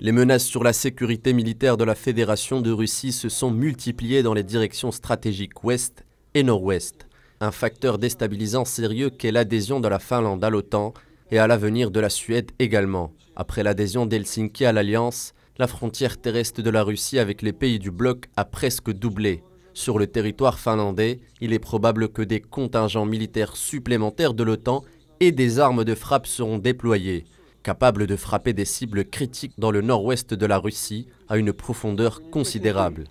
Les menaces sur la sécurité militaire de la Fédération de Russie se sont multipliées dans les directions stratégiques ouest et nord-ouest, un facteur déstabilisant sérieux qu'est l'adhésion de la Finlande à l'OTAN et à l'avenir de la Suède également. Après l'adhésion d'Helsinki à l'Alliance, la frontière terrestre de la Russie avec les pays du bloc a presque doublé. Sur le territoire finlandais, il est probable que des contingents militaires supplémentaires de l'OTAN et des armes de frappe seront déployés capable de frapper des cibles critiques dans le nord-ouest de la Russie à une profondeur considérable.